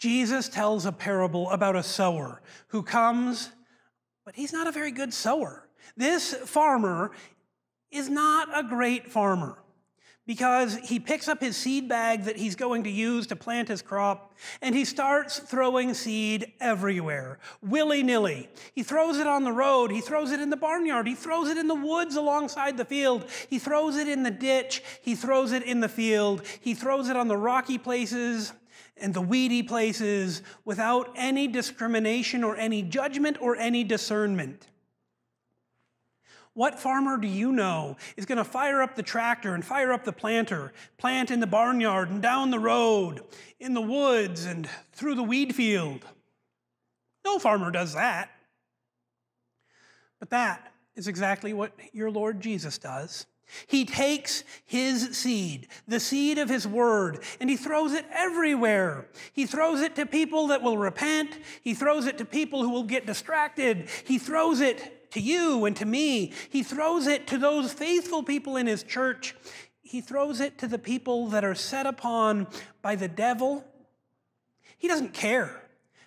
Jesus tells a parable about a sower who comes, but he's not a very good sower. This farmer is not a great farmer because he picks up his seed bag that he's going to use to plant his crop and he starts throwing seed everywhere, willy nilly. He throws it on the road, he throws it in the barnyard, he throws it in the woods alongside the field, he throws it in the ditch, he throws it in the field, he throws it on the rocky places and the weedy places without any discrimination or any judgment or any discernment. What farmer do you know is going to fire up the tractor and fire up the planter, plant in the barnyard and down the road, in the woods and through the weed field? No farmer does that. But that is exactly what your Lord Jesus does. He takes his seed, the seed of his word, and he throws it everywhere. He throws it to people that will repent. He throws it to people who will get distracted. He throws it to you and to me. He throws it to those faithful people in his church. He throws it to the people that are set upon by the devil. He doesn't care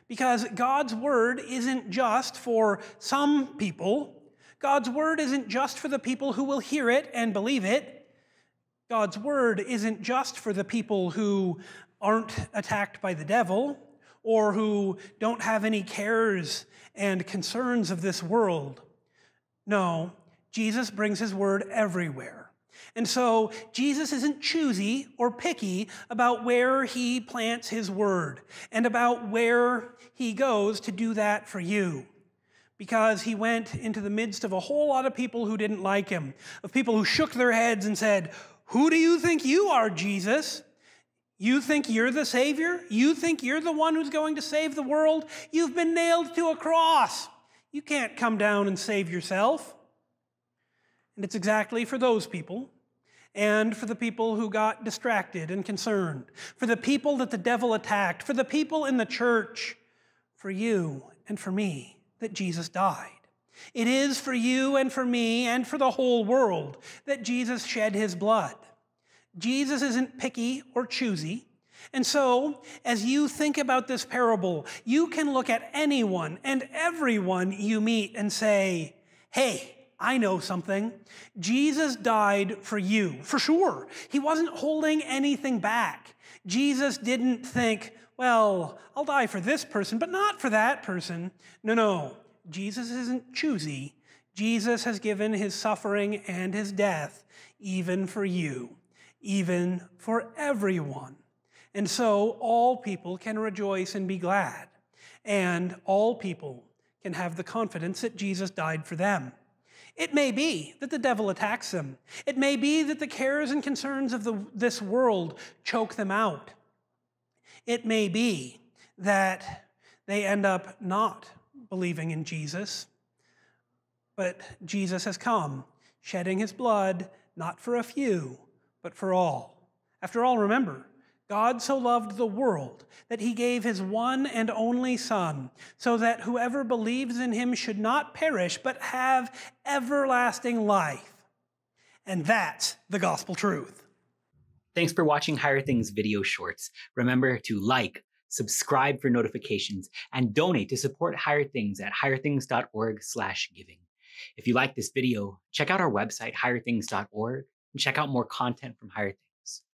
because God's word isn't just for some people God's word isn't just for the people who will hear it and believe it. God's word isn't just for the people who aren't attacked by the devil or who don't have any cares and concerns of this world. No, Jesus brings his word everywhere. And so Jesus isn't choosy or picky about where he plants his word and about where he goes to do that for you because he went into the midst of a whole lot of people who didn't like him, of people who shook their heads and said, Who do you think you are, Jesus? You think you're the Savior? You think you're the one who's going to save the world? You've been nailed to a cross. You can't come down and save yourself. And it's exactly for those people and for the people who got distracted and concerned, for the people that the devil attacked, for the people in the church, for you and for me that Jesus died. It is for you and for me and for the whole world that Jesus shed his blood. Jesus isn't picky or choosy. And so, as you think about this parable, you can look at anyone and everyone you meet and say, Hey, I know something. Jesus died for you, for sure. He wasn't holding anything back. Jesus didn't think, well, I'll die for this person, but not for that person. No, no. Jesus isn't choosy. Jesus has given his suffering and his death even for you, even for everyone. And so all people can rejoice and be glad, and all people can have the confidence that Jesus died for them. It may be that the devil attacks them. It may be that the cares and concerns of the, this world choke them out. It may be that they end up not believing in Jesus, but Jesus has come, shedding his blood, not for a few, but for all. After all, remember, God so loved the world that he gave his one and only Son, so that whoever believes in him should not perish, but have everlasting life. And that's the gospel truth. Thanks for watching Higher Things video shorts. Remember to like, subscribe for notifications, and donate to support Higher Things at higherthings.org slash giving. If you like this video, check out our website, higherthings.org, and check out more content from Higher Things.